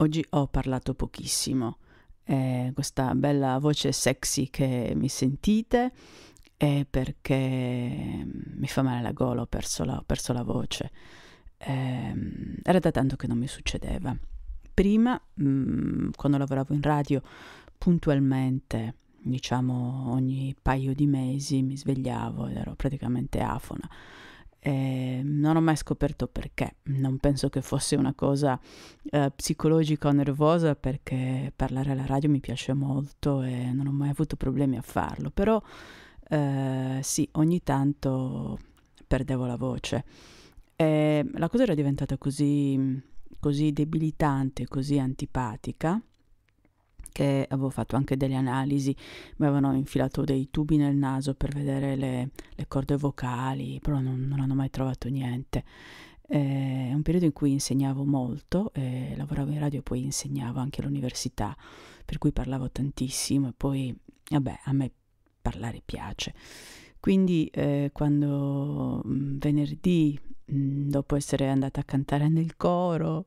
Oggi ho parlato pochissimo, eh, questa bella voce sexy che mi sentite è perché mm, mi fa male la gola, ho perso la, ho perso la voce. Eh, era da tanto che non mi succedeva. Prima, mh, mm, quando lavoravo in radio, puntualmente, diciamo ogni paio di mesi, mi svegliavo ed ero praticamente afona. Eh, non ho mai scoperto perché, non penso che fosse una cosa eh, psicologica o nervosa perché parlare alla radio mi piace molto e non ho mai avuto problemi a farlo, però eh, sì, ogni tanto perdevo la voce. E ehm, la cosa era diventata così, così debilitante, così antipatica che avevo fatto anche delle analisi, mi avevano infilato dei tubi nel naso per vedere le, le corde vocali, però non, non hanno mai trovato niente. è eh, un periodo in cui insegnavo molto, eh, lavoravo in radio e poi insegnavo anche all'università, per cui parlavo tantissimo e poi, vabbè, a me parlare piace. Quindi eh, quando mh, mm, venerdì, mh, mm, dopo essere andata a cantare nel coro,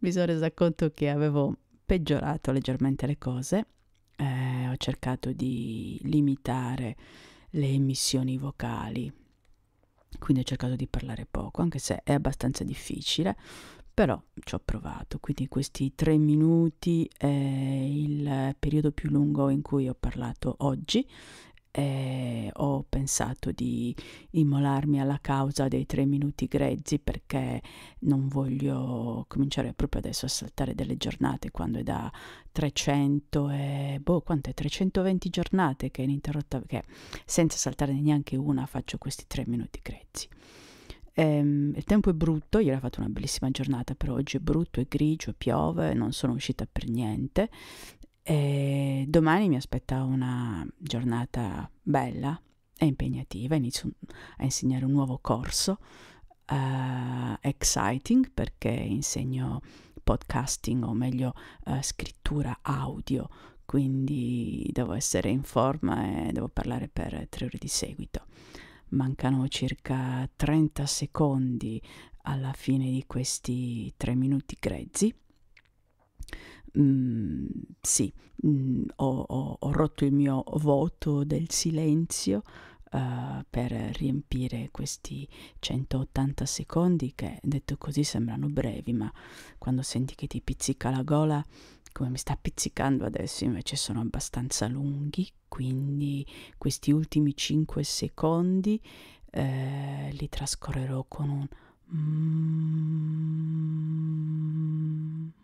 mi sono resa conto che avevo peggiorato leggermente le cose, eh, ho cercato di limitare le emissioni vocali, quindi ho cercato di parlare poco, anche se è abbastanza difficile, però ci ho provato, quindi questi tre minuti è il periodo più lungo in cui ho parlato oggi eh, ho pensato di immolarmi alla causa dei tre minuti grezzi perché non voglio cominciare proprio adesso a saltare delle giornate quando è da 300 e boh quante 320 giornate che è ininterrotta che senza saltare neanche una faccio questi tre minuti grezzi ehm, il tempo è brutto, ieri ho fatto una bellissima giornata, però oggi è brutto, è grigio, piove, non sono uscita per niente e domani mi aspetta una giornata bella e impegnativa, inizio a insegnare un nuovo corso uh, exciting perché insegno podcasting o meglio uh, scrittura audio, quindi devo essere in forma e devo parlare per tre ore di seguito. Mancano circa 30 secondi alla fine di questi tre minuti grezzi Mm, sì, mm, ho, ho, ho, rotto il mio voto del silenzio uh, per riempire questi 180 secondi che detto così sembrano brevi, ma quando senti che ti pizzica la gola, come mi sta pizzicando adesso, invece sono abbastanza lunghi, quindi questi ultimi 5 secondi eh, li trascorrerò con un... Mm,